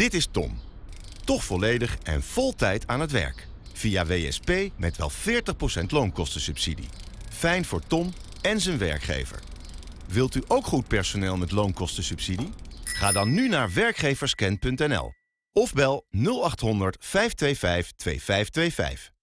Dit is Tom. Toch volledig en vol tijd aan het werk. Via WSP met wel 40% loonkostensubsidie. Fijn voor Tom en zijn werkgever. Wilt u ook goed personeel met loonkostensubsidie? Ga dan nu naar werkgeverscan.nl of bel 0800 525 2525.